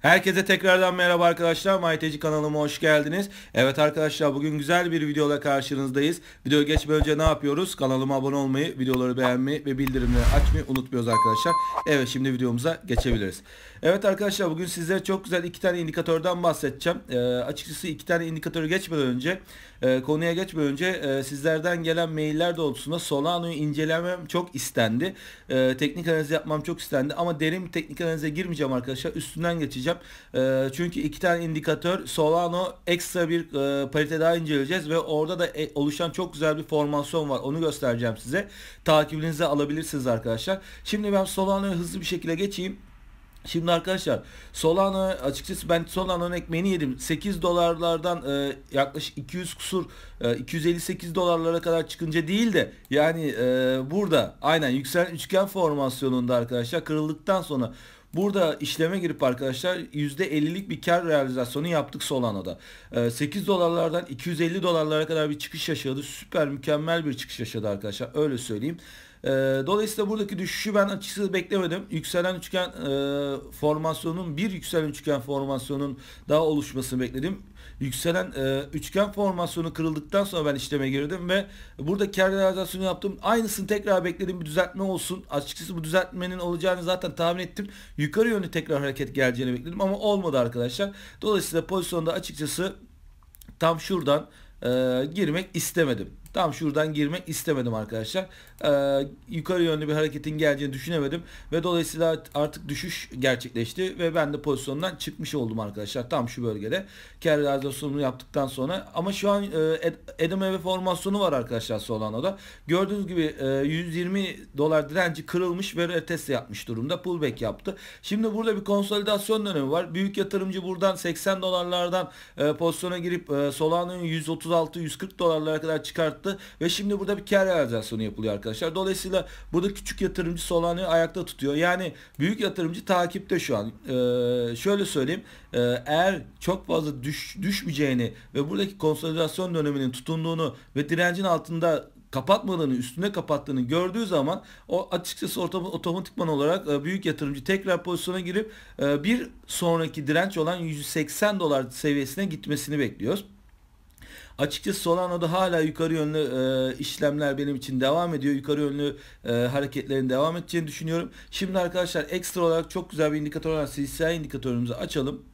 Herkese tekrardan merhaba arkadaşlar. Mayteci kanalıma hoş geldiniz. Evet arkadaşlar bugün güzel bir videoyla karşınızdayız. Videoya geçmeden önce ne yapıyoruz? Kanalıma abone olmayı, videoları beğenmeyi ve bildirimleri açmayı unutmuyoruz arkadaşlar. Evet şimdi videomuza geçebiliriz. Evet arkadaşlar bugün sizlere çok güzel iki tane indikatörden bahsedeceğim. E, açıkçası iki tane indikatörü geçmeden önce, e, konuya geçmeden önce e, sizlerden gelen mailler doğrultusunda Solano'yu incelemem çok istendi. E, teknik analiz yapmam çok istendi ama derin bir teknik analize girmeyeceğim arkadaşlar. Üstünden geçeceğim. E, çünkü iki tane indikatör Solano ekstra bir e, parite daha inceleyeceğiz ve orada da e, oluşan çok güzel bir formasyon var. Onu göstereceğim size. Takibinize alabilirsiniz arkadaşlar. Şimdi ben Solano'ya hızlı bir şekilde geçeyim. Şimdi arkadaşlar Solana açıkçası ben Solana'nın ekmeğini yedim. 8 dolarlardan e, yaklaşık 200 kusur e, 258 dolarlara kadar çıkınca değil de yani e, burada aynen yükselen üçgen formasyonunda arkadaşlar kırıldıktan sonra Burada işleme girip arkadaşlar %50'lik bir kar realizasyonu yaptık Solano'da. 8 ee, dolarlardan 250 dolarlara kadar bir çıkış yaşadı. Süper mükemmel bir çıkış yaşadı arkadaşlar. Öyle söyleyeyim. E, dolayısıyla buradaki düşüşü ben açıkçası beklemedim. Yükselen üçgen e, formasyonun bir yükselen üçgen formasyonun daha oluşmasını bekledim yükselen e, üçgen formasyonu kırıldıktan sonra ben işleme girdim ve burada kar realizasyonu yaptım. Aynısını tekrar bekledim bir düzeltme olsun. Açıkçası bu düzeltmenin olacağını zaten tahmin ettim. Yukarı yönlü tekrar hareket geleceğini bekledim ama olmadı arkadaşlar. Dolayısıyla pozisyonda açıkçası tam şuradan e, girmek istemedim. Tam şuradan girmek istemedim arkadaşlar. Ee, yukarı yönlü bir hareketin geleceğini düşünemedim. Ve dolayısıyla artık düşüş gerçekleşti. Ve ben de pozisyondan çıkmış oldum arkadaşlar. Tam şu bölgede. Carry realizasyonunu yaptıktan sonra. Ama şu an e, Adam Eve formasyonu var arkadaşlar Solano'da. Gördüğünüz gibi e, 120 dolar direnci kırılmış ve retest yapmış durumda. Pullback yaptı. Şimdi burada bir konsolidasyon dönemi var. Büyük yatırımcı buradan 80 dolarlardan e, pozisyona girip e, Solano'yu 136-140 dolarlara kadar çıkarttı arttı ve şimdi burada bir kar realizasyonu yapılıyor arkadaşlar. Dolayısıyla burada küçük yatırımcı Solana'yı ayakta tutuyor. Yani büyük yatırımcı takipte şu an. Ee, şöyle söyleyeyim. E, eğer çok fazla düş, düşmeyeceğini ve buradaki konsolidasyon döneminin tutunduğunu ve direncin altında kapatmadığını, üstüne kapattığını gördüğü zaman o açıkçası otomatikman olarak e, büyük yatırımcı tekrar pozisyona girip e, bir sonraki direnç olan 180 dolar seviyesine gitmesini bekliyoruz. Açıkçası Solano'da hala yukarı yönlü e, işlemler benim için devam ediyor. Yukarı yönlü e, hareketlerin devam edeceğini düşünüyorum. Şimdi arkadaşlar ekstra olarak çok güzel bir indikatör olan CCI indikatörümüzü açalım.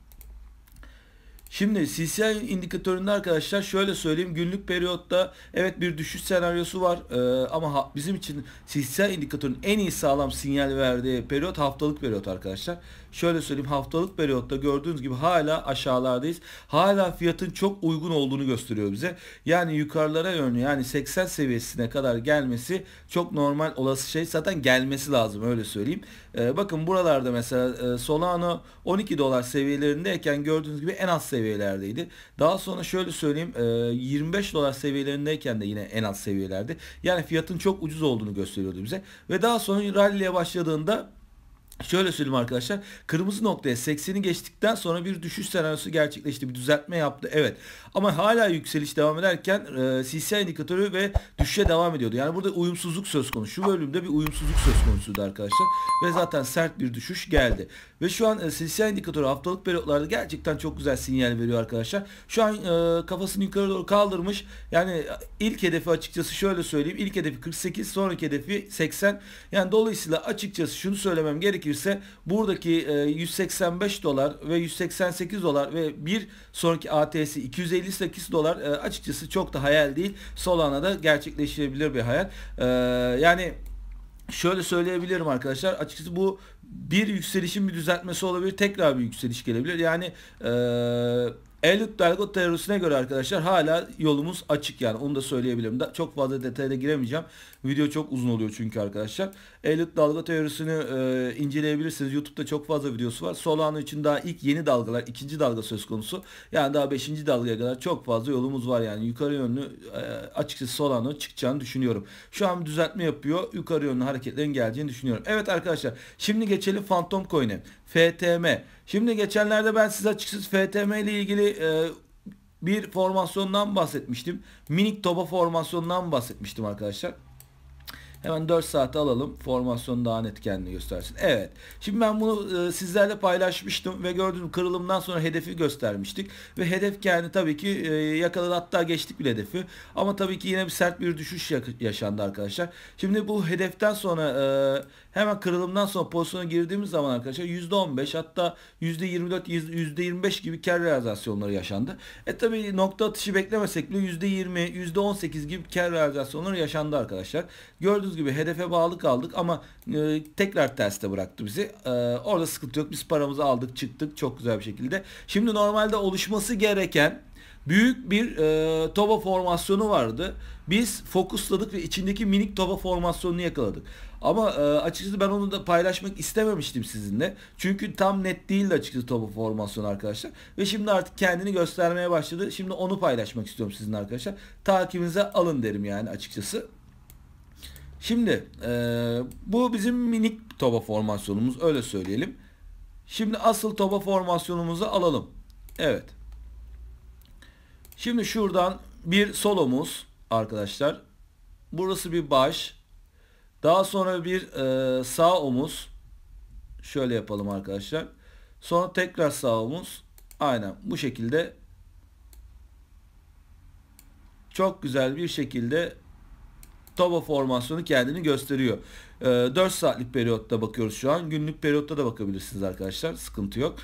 Şimdi CCI indikatöründe arkadaşlar şöyle söyleyeyim günlük periyotta evet bir düşüş senaryosu var e, ama ha, bizim için CCI indikatörün en iyi sağlam sinyal verdiği periyot haftalık periyot arkadaşlar. Şöyle söyleyeyim haftalık periyotta gördüğünüz gibi hala aşağılardayız. Hala fiyatın çok uygun olduğunu gösteriyor bize. Yani yukarılara yönlü yani 80 seviyesine kadar gelmesi çok normal olası şey. Zaten gelmesi lazım öyle söyleyeyim. E, bakın buralarda mesela e, Solano 12 dolar seviyelerindeyken gördüğünüz gibi en az seviye seviyelerdeydi. Daha sonra şöyle söyleyeyim 25 e, dolar seviyelerindeyken de yine en alt seviyelerdi. Yani fiyatın çok ucuz olduğunu gösteriyordu bize. Ve daha sonra rally'ye başladığında Şöyle söyleyeyim arkadaşlar. Kırmızı noktaya 80'i geçtikten sonra bir düşüş senaryosu gerçekleşti. Bir düzeltme yaptı. Evet. Ama hala yükseliş devam ederken e, CCI indikatörü ve düşüşe devam ediyordu. Yani burada uyumsuzluk söz konusu. Şu bölümde bir uyumsuzluk söz konusuydu arkadaşlar. Ve zaten sert bir düşüş geldi. Ve şu an e, CCI indikatörü haftalık periyotlarda gerçekten çok güzel sinyal veriyor arkadaşlar. Şu an e, kafasını yukarı doğru kaldırmış. Yani e, ilk hedefi açıkçası şöyle söyleyeyim. İlk hedefi 48, sonraki hedefi 80. Yani dolayısıyla açıkçası şunu söylemem gerekir gerekirse buradaki 185 e, dolar ve 188 dolar ve bir sonraki ATS'i 258 dolar e, açıkçası çok da hayal değil. Solana'da gerçekleşebilir bir hayal. E, yani şöyle söyleyebilirim arkadaşlar. Açıkçası bu bir yükselişin bir düzeltmesi olabilir. Tekrar bir yükseliş gelebilir. Yani eee Elliot Delgado teorisine göre arkadaşlar hala yolumuz açık yani onu da söyleyebilirim. Da, çok fazla detayda giremeyeceğim. Video çok uzun oluyor çünkü arkadaşlar. Elliot dalga teorisini e, inceleyebilirsiniz. YouTube'da çok fazla videosu var. Solana için daha ilk yeni dalgalar, ikinci dalga söz konusu. Yani daha beşinci dalgaya kadar çok fazla yolumuz var yani. Yukarı yönlü e, açıkçası Solana çıkacağını düşünüyorum. Şu an düzeltme yapıyor. Yukarı yönlü hareketlerin geleceğini düşünüyorum. Evet arkadaşlar şimdi geçelim Phantom Coin'e. FTM. Şimdi geçenlerde ben size açıkçası FTM ile ilgili e, bir formasyondan bahsetmiştim. Minik toba formasyondan bahsetmiştim arkadaşlar. Hemen 4 saate alalım. Formasyon daha net kendini göstersin. Evet. Şimdi ben bunu e, sizlerle paylaşmıştım ve gördüğünüz kırılımdan sonra hedefi göstermiştik. Ve hedef kendi tabii ki e, yakaladı hatta geçtik bir hedefi. Ama tabii ki yine bir sert bir düşüş yaşandı arkadaşlar. Şimdi bu hedeften sonra e, hemen kırılımdan sonra pozisyona girdiğimiz zaman arkadaşlar %15 hatta %24 %25 gibi kar realizasyonları yaşandı. E tabii nokta atışı beklemesek bile %20 %18 gibi kar realizasyonları yaşandı arkadaşlar. Gördüğünüz gördüğünüz gibi hedefe bağlı kaldık ama e, tekrar terste bıraktı bizi. E, orada sıkıntı yok. Biz paramızı aldık çıktık çok güzel bir şekilde. Şimdi normalde oluşması gereken büyük bir e, toba formasyonu vardı. Biz fokusladık ve içindeki minik toba formasyonunu yakaladık. Ama e, açıkçası ben onu da paylaşmak istememiştim sizinle. Çünkü tam net değildi açıkçası topa formasyonu arkadaşlar. Ve şimdi artık kendini göstermeye başladı. Şimdi onu paylaşmak istiyorum sizinle arkadaşlar. Takibinize alın derim yani açıkçası. Şimdi e, bu bizim minik toba formasyonumuz öyle söyleyelim. Şimdi asıl toba formasyonumuzu alalım. Evet. Şimdi şuradan bir solomuz arkadaşlar. Burası bir baş. Daha sonra bir e, sağ omuz. Şöyle yapalım arkadaşlar. Sonra tekrar sağ omuz. Aynen bu şekilde çok güzel bir şekilde Toba formasyonu kendini gösteriyor. E, ee, 4 saatlik periyotta bakıyoruz şu an. Günlük periyotta da bakabilirsiniz arkadaşlar. Sıkıntı yok.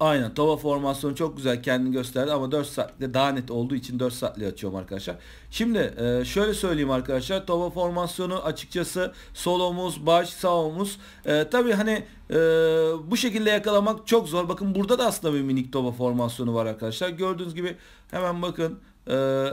Aynen Tova formasyonu çok güzel kendini gösterdi ama 4 saatte daha net olduğu için 4 saatli açıyorum arkadaşlar. Şimdi e, şöyle söyleyeyim arkadaşlar Tova formasyonu açıkçası sol baş, sağ e, Tabi hani e, bu şekilde yakalamak çok zor. Bakın burada da aslında bir minik Tova formasyonu var arkadaşlar. Gördüğünüz gibi hemen bakın. E,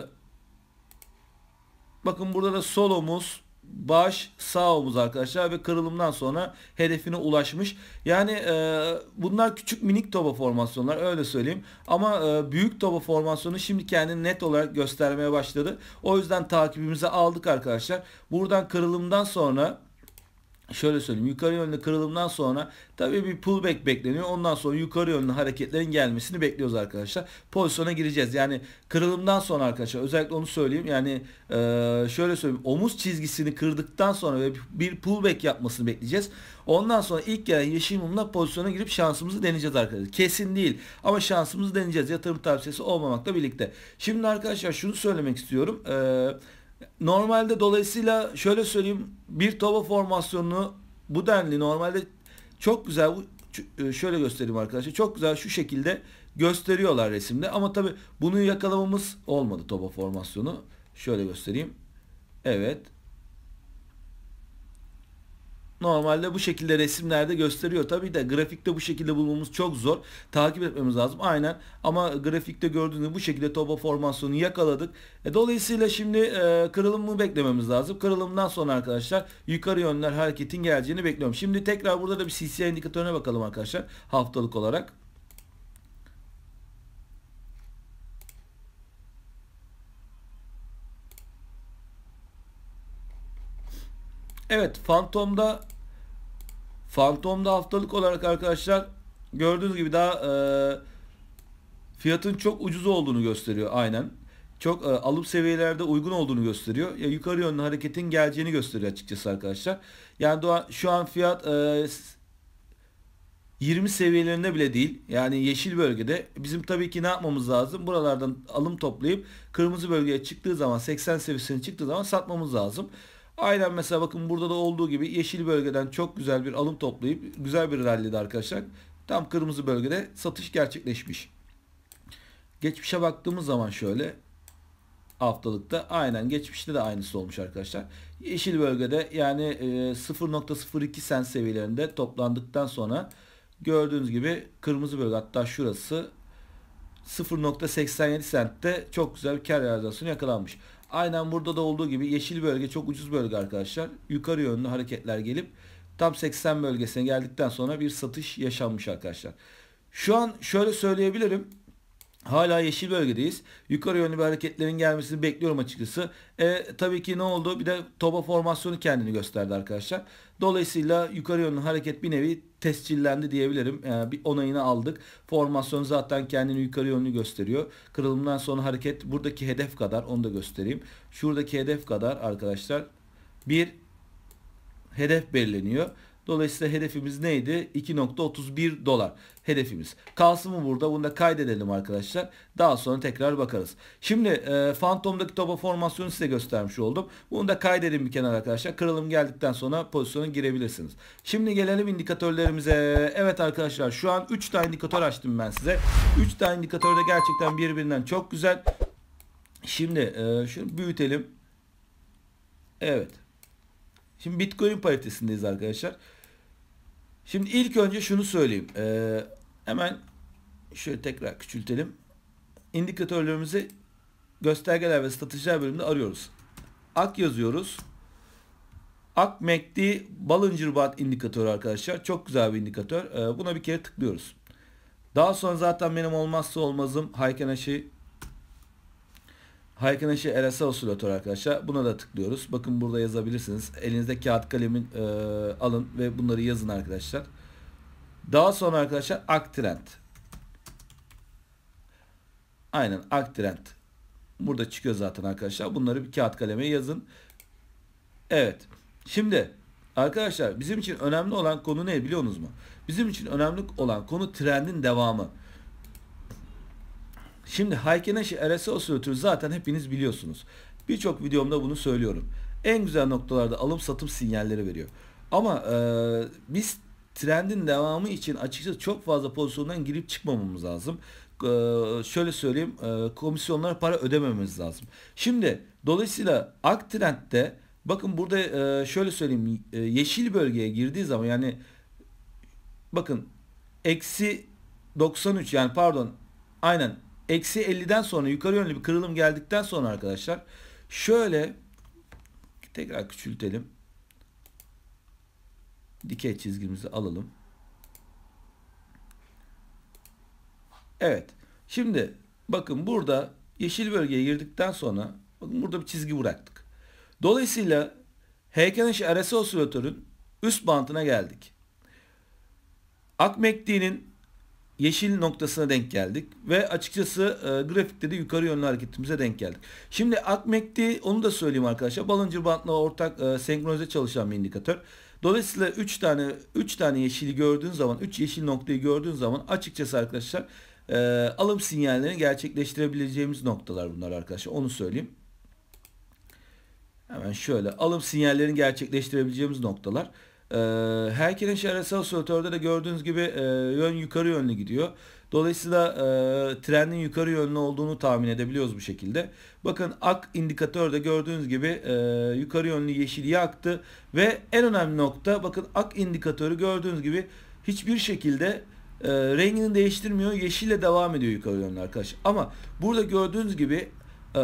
Bakın burada da sol omuz, baş, sağ omuz arkadaşlar ve kırılımdan sonra hedefine ulaşmış. Yani e, bunlar küçük minik topa formasyonlar öyle söyleyeyim. Ama e, büyük topa formasyonu şimdi kendini net olarak göstermeye başladı. O yüzden takibimize aldık arkadaşlar. Buradan kırılımdan sonra şöyle söyleyeyim yukarı yönlü kırılımdan sonra tabii bir pullback bekleniyor. Ondan sonra yukarı yönlü hareketlerin gelmesini bekliyoruz arkadaşlar. Pozisyona gireceğiz. Yani kırılımdan sonra arkadaşlar özellikle onu söyleyeyim. Yani e, şöyle söyleyeyim omuz çizgisini kırdıktan sonra ve bir pullback yapmasını bekleyeceğiz. Ondan sonra ilk gelen yeşil mumla pozisyona girip şansımızı deneyeceğiz arkadaşlar. Kesin değil ama şansımızı deneyeceğiz. Yatırım tavsiyesi olmamakla birlikte. Şimdi arkadaşlar şunu söylemek istiyorum. Eee Normalde dolayısıyla şöyle söyleyeyim bir tova formasyonunu bu denli normalde çok güzel e, şöyle göstereyim arkadaşlar çok güzel şu şekilde gösteriyorlar resimde ama tabi bunu yakalamamız olmadı toba formasyonu. Şöyle göstereyim. Evet Normalde bu şekilde resimlerde gösteriyor tabii de grafikte bu şekilde bulmamız çok zor. Takip etmemiz lazım. Aynen ama grafikte gördüğünüz bu şekilde topa formasyonu yakaladık. E, dolayısıyla şimdi e, kırılımı beklememiz lazım. Kırılımdan sonra arkadaşlar yukarı yönler hareketin geleceğini bekliyorum. Şimdi tekrar burada da bir CCI indikatörüne bakalım arkadaşlar haftalık olarak. Evet Phantom'da Phantom'da haftalık olarak arkadaşlar gördüğünüz gibi daha e, fiyatın çok ucuz olduğunu gösteriyor aynen. Çok e, alım seviyelerde uygun olduğunu gösteriyor. Ya, yukarı yönlü hareketin geleceğini gösteriyor açıkçası arkadaşlar. Yani şu an fiyat e, 20 seviyelerinde bile değil. Yani yeşil bölgede. Bizim tabii ki ne yapmamız lazım? Buralardan alım toplayıp kırmızı bölgeye çıktığı zaman 80 seviyesine çıktığı zaman satmamız lazım. Aynen mesela bakın burada da olduğu gibi yeşil bölgeden çok güzel bir alım toplayıp güzel bir rallide arkadaşlar. Tam kırmızı bölgede satış gerçekleşmiş. Geçmişe baktığımız zaman şöyle haftalıkta aynen geçmişte de aynısı olmuş arkadaşlar. Yeşil bölgede yani 0.02 e, sent seviyelerinde toplandıktan sonra gördüğünüz gibi kırmızı bölge hatta şurası 0.87 sentte çok güzel bir kar realizasyonu yakalanmış. Aynen burada da olduğu gibi yeşil bölge çok ucuz bölge arkadaşlar. Yukarı yönlü hareketler gelip tam 80 bölgesine geldikten sonra bir satış yaşanmış arkadaşlar. Şu an şöyle söyleyebilirim. Hala yeşil bölgedeyiz. Yukarı yönlü bir hareketlerin gelmesini bekliyorum açıkçası. E, tabii ki ne oldu? Bir de toba formasyonu kendini gösterdi arkadaşlar. Dolayısıyla yukarı yönlü hareket bir nevi tescillendi diyebilirim. Yani e, bir onayını aldık. Formasyon zaten kendini yukarı yönlü gösteriyor. Kırılımdan sonra hareket buradaki hedef kadar onu da göstereyim. Şuradaki hedef kadar arkadaşlar bir hedef belirleniyor. Dolayısıyla hedefimiz neydi? 2.31 dolar hedefimiz. Kalsın mı burada? Bunu da kaydedelim arkadaşlar. Daha sonra tekrar bakarız. Şimdi e, Phantom'daki topa formasyonu size göstermiş oldum. Bunu da kaydedin bir kenara arkadaşlar. Kırılım geldikten sonra pozisyona girebilirsiniz. Şimdi gelelim indikatörlerimize. Evet arkadaşlar şu an 3 tane indikatör açtım ben size. 3 tane indikatör de gerçekten birbirinden çok güzel. Şimdi e, şunu büyütelim. Evet. Şimdi Bitcoin paritesindeyiz arkadaşlar. Şimdi ilk önce şunu söyleyeyim. Ee, hemen şöyle tekrar küçültelim. İndikatörlerimizi göstergeler ve stratejiler bölümünde arıyoruz. Ak yazıyoruz. Ak MACD e Bollinger Band indikatörü arkadaşlar. Çok güzel bir indikatör. Ee, buna bir kere tıklıyoruz. Daha sonra zaten benim olmazsa olmazım Hayken Aşı Haykınaşı RSA oscillator arkadaşlar. Buna da tıklıyoruz. Bakın burada yazabilirsiniz. Elinizde kağıt kalemi e, alın ve bunları yazın arkadaşlar. Daha sonra arkadaşlar aktrend. Aynen aktrend. Burada çıkıyor zaten arkadaşlar. Bunları bir kağıt kaleme yazın. Evet. Şimdi arkadaşlar bizim için önemli olan konu ne biliyorsunuz mu? Bizim için önemli olan konu trendin devamı. Şimdi Haykeneşi RSO sürtür zaten hepiniz biliyorsunuz. Birçok videomda bunu söylüyorum. En güzel noktalarda alım satım sinyalleri veriyor. Ama e, biz trendin devamı için açıkçası çok fazla pozisyondan girip çıkmamamız lazım. E, şöyle söyleyeyim e, komisyonlara para ödememiz lazım. Şimdi dolayısıyla ak trendde bakın burada e, şöyle söyleyeyim e, yeşil bölgeye girdiği zaman yani bakın eksi 93 yani pardon aynen eksi 50'den sonra yukarı yönlü bir kırılım geldikten sonra arkadaşlar şöyle tekrar küçültelim. Dikey çizgimizi alalım. Evet. Şimdi bakın burada yeşil bölgeye girdikten sonra bakın burada bir çizgi bıraktık. Dolayısıyla Heykeniş RS osilatörün üst bantına geldik. Akmekti'nin yeşil noktasına denk geldik ve açıkçası e, grafikte de yukarı yönlü hareketimize denk geldik. Şimdi ACMAC'ti onu da söyleyeyim arkadaşlar. Bollinger Band'la ortak e, senkronize çalışan bir indikatör. Dolayısıyla 3 tane 3 tane yeşili gördüğün zaman 3 yeşil noktayı gördüğün zaman açıkçası arkadaşlar e, alım sinyallerini gerçekleştirebileceğimiz noktalar bunlar arkadaşlar. Onu söyleyeyim. Hemen şöyle alım sinyallerini gerçekleştirebileceğimiz noktalar. E, Herkül'ün şehretsel de gördüğünüz gibi e, yön yukarı yönlü gidiyor. Dolayısıyla e, trendin yukarı yönlü olduğunu tahmin edebiliyoruz bu şekilde. Bakın ak indikatörde gördüğünüz gibi e, yukarı yönlü yeşil yaktı. Ve en önemli nokta bakın ak indikatörü gördüğünüz gibi hiçbir şekilde e, rengini değiştirmiyor. Yeşille devam ediyor yukarı yönlü arkadaşlar. Ama burada gördüğünüz gibi e,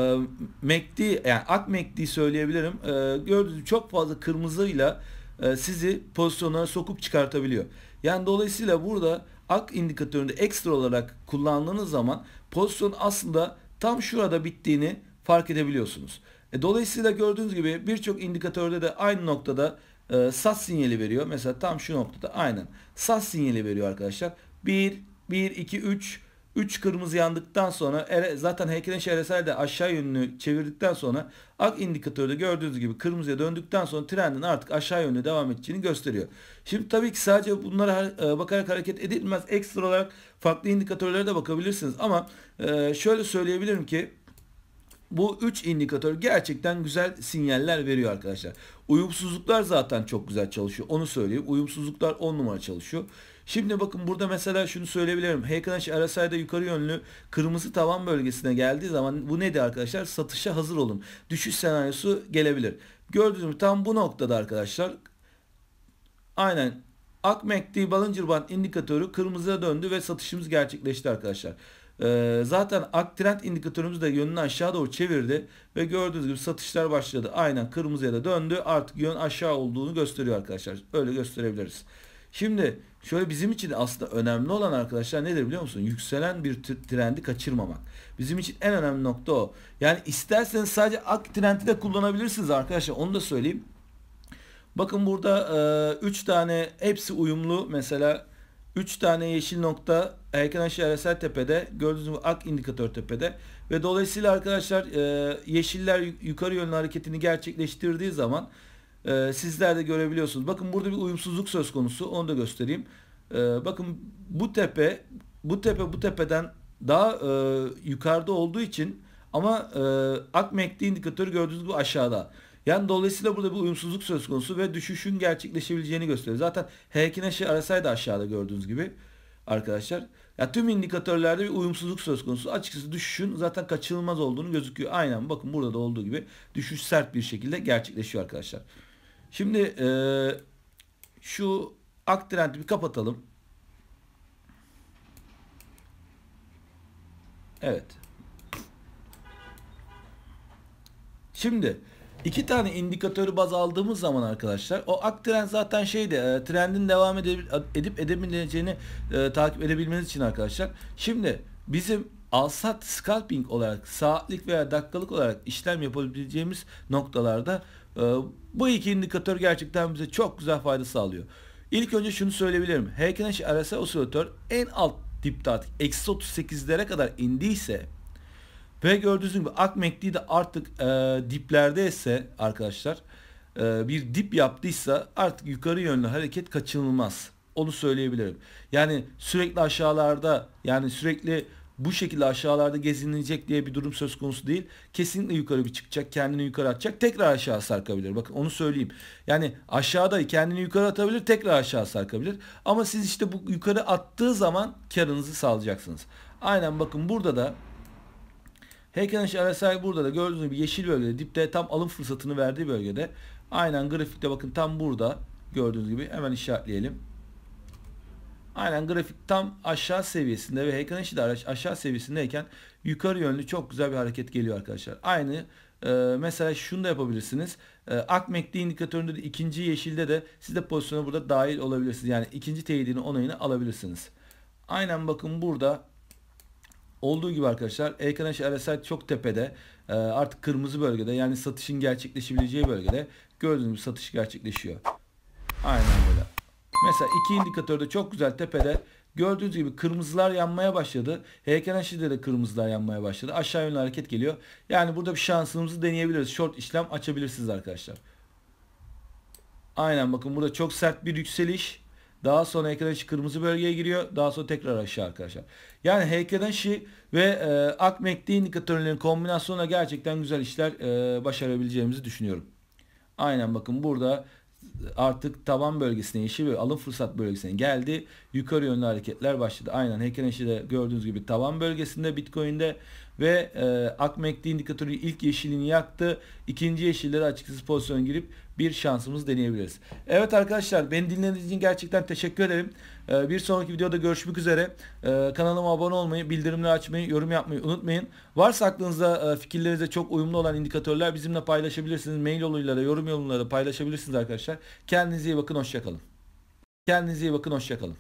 MACD yani ak MACD söyleyebilirim. E, gördüğünüz çok fazla kırmızıyla ile e, sizi pozisyonlara sokup çıkartabiliyor. Yani dolayısıyla burada ak indikatöründe ekstra olarak kullandığınız zaman pozisyon aslında tam şurada bittiğini fark edebiliyorsunuz. E, dolayısıyla gördüğünüz gibi birçok indikatörde de aynı noktada e, sat sinyali veriyor. Mesela tam şu noktada aynen sat sinyali veriyor arkadaşlar. 1, 1, 2, 3 3 kırmızı yandıktan sonra zaten heykelin şehresel de aşağı yönünü çevirdikten sonra ak indikatörde gördüğünüz gibi kırmızıya döndükten sonra trendin artık aşağı yönlü devam edeceğini gösteriyor. Şimdi tabii ki sadece bunlara e, bakarak hareket edilmez. Ekstra olarak farklı indikatörlere de bakabilirsiniz ama e, şöyle söyleyebilirim ki bu 3 indikatör gerçekten güzel sinyaller veriyor arkadaşlar. Uyumsuzluklar zaten çok güzel çalışıyor. Onu söyleyeyim. Uyumsuzluklar 10 numara çalışıyor. Şimdi bakın burada mesela şunu söyleyebilirim. Heykelaj RSI'da yukarı yönlü kırmızı tavan bölgesine geldiği zaman bu nedir arkadaşlar? Satışa hazır olun. Düşüş senaryosu gelebilir. Gördüğünüz gibi tam bu noktada arkadaşlar aynen ACMACD Ballinger Band indikatörü kırmızıya döndü ve satışımız gerçekleşti arkadaşlar. Ee, zaten ak indikatörümüz de yönünü aşağı doğru çevirdi ve gördüğünüz gibi satışlar başladı. Aynen kırmızıya da döndü. Artık yön aşağı olduğunu gösteriyor arkadaşlar. Öyle gösterebiliriz. Şimdi şöyle bizim için aslında önemli olan arkadaşlar nedir biliyor musun? Yükselen bir trendi kaçırmamak. Bizim için en önemli nokta o. Yani isterseniz sadece ak trendi de kullanabilirsiniz arkadaşlar. Onu da söyleyeyim. Bakın burada 3 e, tane hepsi uyumlu. Mesela 3 tane yeşil nokta Erken Aşağı Eresel Tepe'de. Gördüğünüz gibi ak indikatör tepede. Ve dolayısıyla arkadaşlar e, yeşiller yukarı yönlü hareketini gerçekleştirdiği zaman e, sizler de görebiliyorsunuz. Bakın burada bir uyumsuzluk söz konusu. Onu da göstereyim. E, bakın bu tepe bu tepe bu tepeden daha e, yukarıda olduğu için ama e, ACMAC'de indikatörü gördüğünüz gibi aşağıda. Yani dolayısıyla burada bir uyumsuzluk söz konusu ve düşüşün gerçekleşebileceğini gösteriyor. Zaten H2 neşi arasaydı aşağıda gördüğünüz gibi arkadaşlar. Ya tüm indikatörlerde bir uyumsuzluk söz konusu. Açıkçası düşüşün zaten kaçınılmaz olduğunu gözüküyor. Aynen bakın burada da olduğu gibi düşüş sert bir şekilde gerçekleşiyor arkadaşlar. Şimdi e, şu aktrendi bir kapatalım. Evet. Şimdi iki tane indikatörü baz aldığımız zaman arkadaşlar o ak zaten şeydi e, trendin devam edip, edip edebileceğini e, takip edebilmeniz için arkadaşlar. Şimdi bizim alsat scalping olarak saatlik veya dakikalık olarak işlem yapabileceğimiz noktalarda ee, bu iki indikatör gerçekten bize çok güzel fayda sağlıyor. İlk önce şunu söyleyebilirim. Heykeneş RSI osilatör en alt dipte artık eksi 38'lere kadar indiyse ve gördüğünüz gibi AKMEK'liği de artık e, diplerde ise arkadaşlar e, bir dip yaptıysa artık yukarı yönlü hareket kaçınılmaz. Onu söyleyebilirim. Yani sürekli aşağılarda yani sürekli bu şekilde aşağılarda gezinilecek diye bir durum söz konusu değil. Kesinlikle yukarı bir çıkacak, kendini yukarı atacak, tekrar aşağı sarkabilir. Bakın onu söyleyeyim. Yani aşağıda kendini yukarı atabilir, tekrar aşağı sarkabilir. Ama siz işte bu yukarı attığı zaman karınızı sağlayacaksınız. Aynen bakın burada da Heykelinaş RSI burada da gördüğünüz gibi yeşil bölgede dipte tam alım fırsatını verdiği bölgede aynen grafikte bakın tam burada gördüğünüz gibi hemen işaretleyelim. Aynen grafik tam aşağı seviyesinde ve heykelin işi de aşağı seviyesindeyken yukarı yönlü çok güzel bir hareket geliyor arkadaşlar. Aynı e, mesela şunu da yapabilirsiniz. E, ACMACD indikatöründe de ikinci yeşilde de siz de pozisyona burada dahil olabilirsiniz. Yani ikinci teyidini onayını alabilirsiniz. Aynen bakın burada olduğu gibi arkadaşlar Ekanaş RSI çok tepede e, artık kırmızı bölgede yani satışın gerçekleşebileceği bölgede gördüğünüz gibi satış gerçekleşiyor. Aynen böyle. Mesela iki indikatörde çok güzel tepede gördüğünüz gibi kırmızılar yanmaya başladı. HKNH'de de kırmızılar yanmaya başladı. Aşağı yönlü hareket geliyor. Yani burada bir şansımızı deneyebiliriz. Short işlem açabilirsiniz arkadaşlar. Aynen bakın burada çok sert bir yükseliş. Daha sonra HKNH kırmızı bölgeye giriyor. Daha sonra tekrar aşağı arkadaşlar. Yani HKNH ve e, AKMEK'li indikatörlerin kombinasyonuyla gerçekten güzel işler e, başarabileceğimizi düşünüyorum. Aynen bakın burada artık taban bölgesine yeşil ve alım fırsat bölgesine geldi. Yukarı yönlü hareketler başladı. Aynen Hackeneşi'de gördüğünüz gibi taban bölgesinde Bitcoin'de ve e, AKMEK'li indikatörü ilk yeşilini yaktı. İkinci yeşilleri açıkçası pozisyon girip bir şansımız deneyebiliriz. Evet arkadaşlar beni dinlediğiniz için gerçekten teşekkür ederim. Ee, bir sonraki videoda görüşmek üzere. Ee, kanalıma abone olmayı, bildirimleri açmayı, yorum yapmayı unutmayın. Varsa aklınızda e, fikirlerinize çok uyumlu olan indikatörler bizimle paylaşabilirsiniz. Mail yoluyla, yorum yoluyla paylaşabilirsiniz arkadaşlar. Kendinize iyi bakın, hoşçakalın. Kendinize iyi bakın, hoşçakalın.